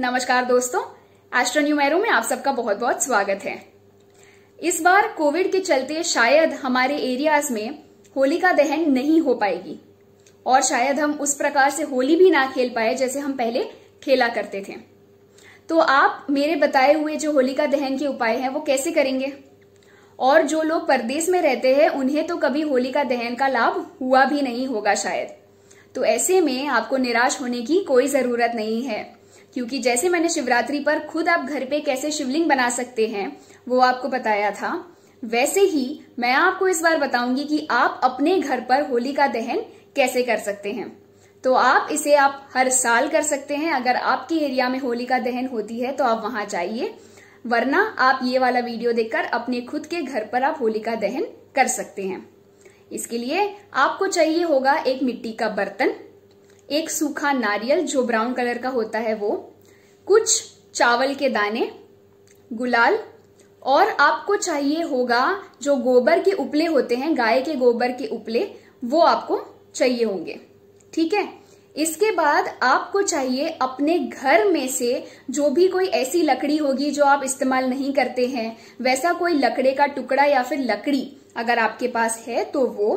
नमस्कार दोस्तों astro numero में आप सबका बहुत बहुत स्वागत है इस बार कोविड के चलते शायद हमारे एरियाज में होली का दहन नहीं हो पाएगी और शायद हम उस प्रकार से होली भी ना खेल पाए जैसे हम पहले खेला करते थे तो आप मेरे बताए हुए जो होलिका दहन के उपाय हैं वो कैसे करेंगे और जो लोग परदेश में रहते हैं उन्हें तो कभी होलिका दहन का लाभ हुआ भी नहीं होगा शायद तो ऐसे में आपको निराश होने की कोई जरूरत नहीं है क्योंकि जैसे मैंने शिवरात्रि पर खुद आप घर पे कैसे शिवलिंग बना सकते हैं वो आपको बताया था वैसे ही मैं आपको इस बार बताऊंगी कि आप अपने घर पर होली का दहन कैसे कर सकते हैं तो आप इसे आप हर साल कर सकते हैं अगर आपके एरिया में होली का दहन होती है तो आप वहां जाइए वरना आप ये वाला वीडियो देखकर अपने खुद के घर पर आप होली का दहन कर सकते हैं इसके लिए आपको चाहिए होगा एक मिट्टी का बर्तन एक सूखा नारियल जो ब्राउन कलर का होता है वो कुछ चावल के दाने गुलाल और आपको चाहिए होगा जो गोबर के उपले होते हैं गाय के गोबर के उपले वो आपको चाहिए होंगे ठीक है इसके बाद आपको चाहिए अपने घर में से जो भी कोई ऐसी लकड़ी होगी जो आप इस्तेमाल नहीं करते हैं वैसा कोई लकड़े का टुकड़ा या फिर लकड़ी अगर आपके पास है तो वो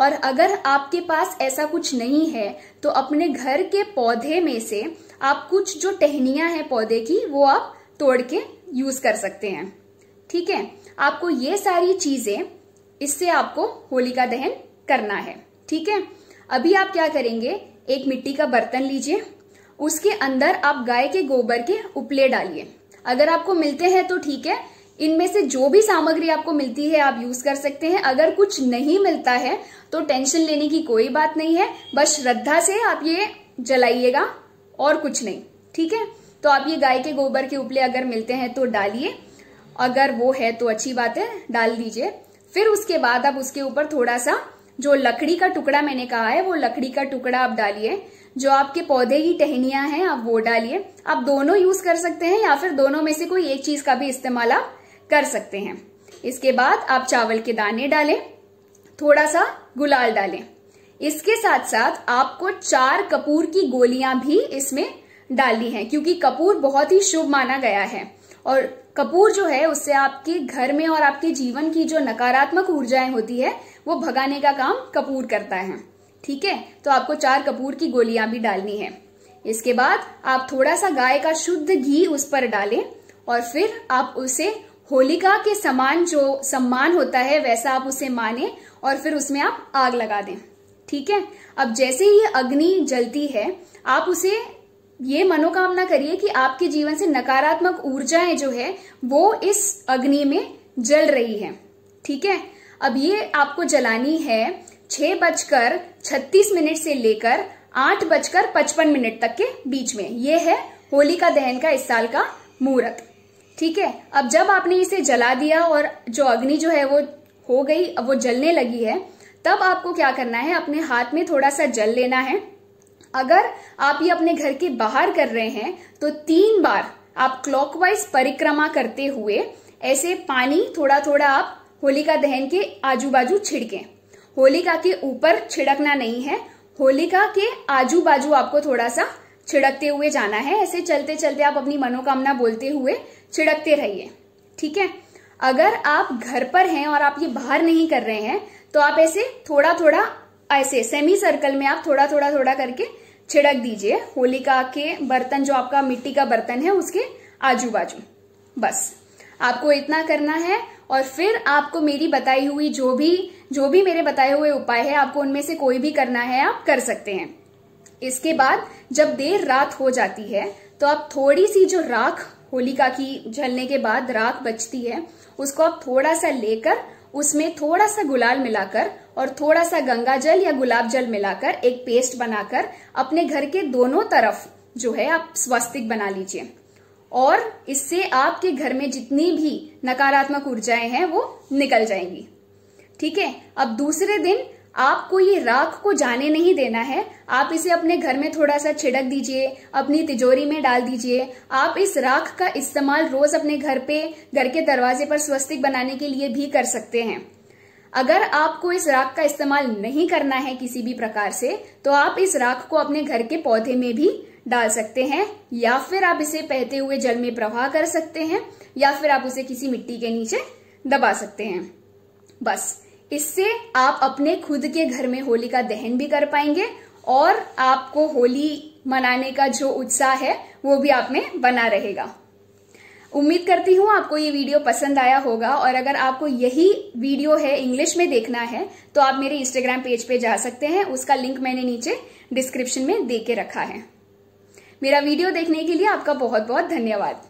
और अगर आपके पास ऐसा कुछ नहीं है तो अपने घर के पौधे में से आप कुछ जो टहनिया है पौधे की वो आप तोड़ के यूज कर सकते हैं ठीक है आपको ये सारी चीजें इससे आपको होलिका दहन करना है ठीक है अभी आप क्या करेंगे एक मिट्टी का बर्तन लीजिए उसके अंदर आप गाय के गोबर के उपले डालिए अगर आपको मिलते हैं तो ठीक है इनमें से जो भी सामग्री आपको मिलती है आप यूज कर सकते हैं अगर कुछ नहीं मिलता है तो टेंशन लेने की कोई बात नहीं है बस श्रद्धा से आप ये जलाइएगा और कुछ नहीं ठीक है तो आप ये गाय के गोबर के उपले अगर मिलते हैं तो डालिए अगर वो है तो अच्छी बात है डाल दीजिए फिर उसके बाद आप उसके ऊपर थोड़ा सा जो लकड़ी का टुकड़ा मैंने कहा है वो लकड़ी का टुकड़ा आप डालिए जो आपके पौधे की टहनिया है आप वो डालिए आप दोनों यूज कर सकते हैं या फिर दोनों में से कोई एक चीज का भी इस्तेमाल आप कर सकते हैं इसके बाद आप चावल के दाने डालें थोड़ा सा गुलाल डालें इसके साथ साथ आपको चार कपूर की गोलियां भी इसमें डालनी है क्योंकि कपूर बहुत ही शुभ माना गया है और कपूर जो है उससे आपके घर में और आपके जीवन की जो नकारात्मक ऊर्जाएं होती है वो भगाने का काम कपूर करता है ठीक है तो आपको चार कपूर की गोलियां भी डालनी है इसके बाद आप थोड़ा सा गाय का शुद्ध घी उस पर डालें और फिर आप उसे होलिका के समान जो सम्मान होता है वैसा आप उसे माने और फिर उसमें आप आग लगा दें ठीक है अब जैसे ही अग्नि जलती है आप उसे ये मनोकामना करिए कि आपके जीवन से नकारात्मक ऊर्जाएं जो है वो इस अग्नि में जल रही है ठीक है अब ये आपको जलानी है छह बजकर छत्तीस मिनट से लेकर आठ बजकर पचपन मिनट तक के बीच में ये है होलिका दहन का इस साल का मुहूर्त ठीक है अब जब आपने इसे जला दिया और जो अग्नि जो है वो हो गई अब वो जलने लगी है तब आपको क्या करना है अपने हाथ में थोड़ा सा जल लेना है अगर आप ये अपने घर के बाहर कर रहे हैं तो तीन बार आप क्लॉकवाइज परिक्रमा करते हुए ऐसे पानी थोड़ा थोड़ा आप होलिका दहन के आजू बाजू छिड़कें होलिका के ऊपर छिड़कना नहीं है होलिका के आजू बाजू आपको थोड़ा सा छिड़कते हुए जाना है ऐसे चलते चलते आप अपनी मनोकामना बोलते हुए छिड़कते रहिए ठीक है अगर आप घर पर हैं और आप ये बाहर नहीं कर रहे हैं तो आप ऐसे थोड़ा थोड़ा ऐसे सेमी सर्कल में आप थोड़ा थोड़ा थोड़ा करके छिड़क दीजिए होलिका के बर्तन जो आपका मिट्टी का बर्तन है उसके आजू बाजू बस आपको इतना करना है और फिर आपको मेरी बताई हुई जो भी जो भी मेरे बताए हुए उपाय है आपको उनमें से कोई भी करना है आप कर सकते हैं इसके बाद जब देर रात हो जाती है तो आप थोड़ी सी जो राख होलिका की जलने के बाद राख बचती है उसको आप थोड़ा सा लेकर उसमें थोड़ा सा गुलाल मिलाकर और थोड़ा सा गंगा जल या गुलाब जल मिलाकर एक पेस्ट बनाकर अपने घर के दोनों तरफ जो है आप स्वास्तिक बना लीजिए और इससे आपके घर में जितनी भी नकारात्मक ऊर्जाएं हैं वो निकल जाएंगी ठीक है अब दूसरे दिन आपको ये राख को जाने नहीं देना है आप इसे अपने घर में थोड़ा सा छिड़क दीजिए अपनी तिजोरी में डाल दीजिए आप इस राख का इस्तेमाल रोज अपने घर पे घर के दरवाजे पर स्वस्तिक बनाने के लिए भी कर सकते हैं अगर आपको इस राख का इस्तेमाल नहीं करना है किसी भी प्रकार से तो आप इस राख को अपने घर के पौधे में भी डाल सकते हैं या फिर आप इसे पहते हुए जल में प्रवाह कर सकते हैं या फिर आप उसे किसी मिट्टी के नीचे दबा सकते हैं बस इससे आप अपने खुद के घर में होली का दहन भी कर पाएंगे और आपको होली मनाने का जो उत्साह है वो भी आप में बना रहेगा उम्मीद करती हूँ आपको ये वीडियो पसंद आया होगा और अगर आपको यही वीडियो है इंग्लिश में देखना है तो आप मेरे इंस्टाग्राम पेज पे जा सकते हैं उसका लिंक मैंने नीचे डिस्क्रिप्शन में दे के रखा है मेरा वीडियो देखने के लिए आपका बहुत बहुत धन्यवाद